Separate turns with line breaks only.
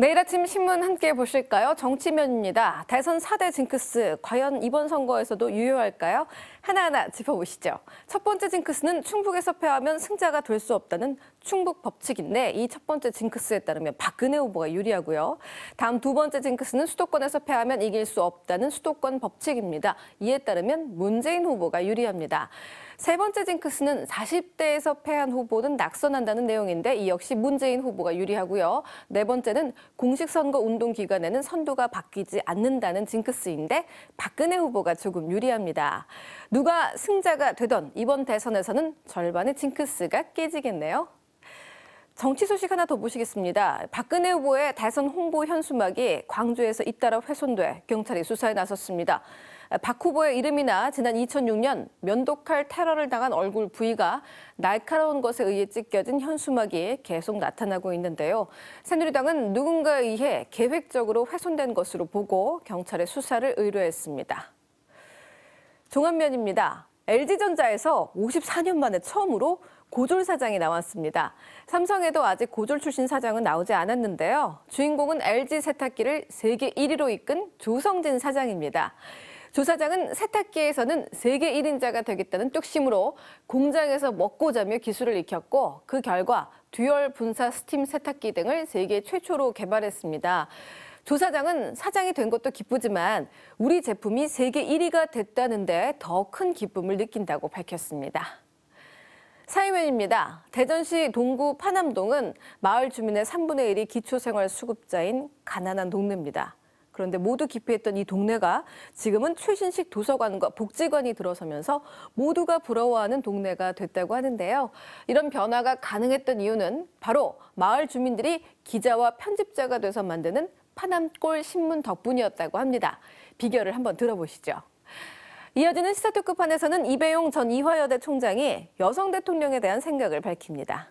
내일 아침 신문 함께 보실까요? 정치면입니다. 대선 4대 징크스, 과연 이번 선거에서도 유효할까요? 하나하나 짚어보시죠. 첫 번째 징크스는 충북에서 패하면 승자가 될 수 없다는 충북 법칙인데 이 첫 번째 징크스에 따르면 박근혜 후보가 유리하고요. 다음 두 번째 징크스는 수도권에서 패하면 이길 수 없다는 수도권 법칙입니다. 이에 따르면 문재인 후보가 유리합니다. 세 번째 징크스는 40대에서 패한 후보는 낙선한다는 내용인데 이 역시 문재인 후보가 유리하고요. 네 번째는 공식선거 운동 기간에는 선도가 바뀌지 않는다는 징크스인데 박근혜 후보가 조금 유리합니다. 누가 승자가 되던 이번 대선에서는 절반의 징크스가 깨지겠네요. 정치 소식 하나 더 보시겠습니다. 박근혜 후보의 대선 홍보 현수막이 광주에서 잇따라 훼손돼 경찰이 수사에 나섰습니다. 박 후보의 이름이나 지난 2006년 면도칼 테러를 당한 얼굴 부위가 날카로운 것에 의해 찢겨진 현수막이 계속 나타나고 있는데요. 새누리당은 누군가에 의해 계획적으로 훼손된 것으로 보고 경찰에 수사를 의뢰했습니다. 종합면입니다. LG전자에서 54년 만에 처음으로 고졸 사장이 나왔습니다. 삼성에도 아직 고졸 출신 사장은 나오지 않았는데요. 주인공은 LG 세탁기를 세계 1위로 이끈 조성진 사장입니다. 조사장은 세탁기에서는 세계 1인자가 되겠다는 뚝심으로 공장에서 먹고 자며 기술을 익혔고 그 결과 듀얼 분사 스팀 세탁기 등을 세계 최초로 개발했습니다. 조사장은 사장이 된 것도 기쁘지만 우리 제품이 세계 1위가 됐다는데 더 큰 기쁨을 느낀다고 밝혔습니다. 사회면입니다. 대전시 동구 파남동은 마을 주민의 3분의 1이 기초생활 수급자인 가난한 동네입니다. 그런데 모두 기피했던 이 동네가 지금은 최신식 도서관과 복지관이 들어서면서 모두가 부러워하는 동네가 됐다고 하는데요. 이런 변화가 가능했던 이유는 바로 마을 주민들이 기자와 편집자가 돼서 만드는 파남골 신문 덕분이었다고 합니다. 비결을 한번 들어보시죠. 이어지는 시사특급판에서는 이배용 전 이화여대 총장이 여성 대통령에 대한 생각을 밝힙니다.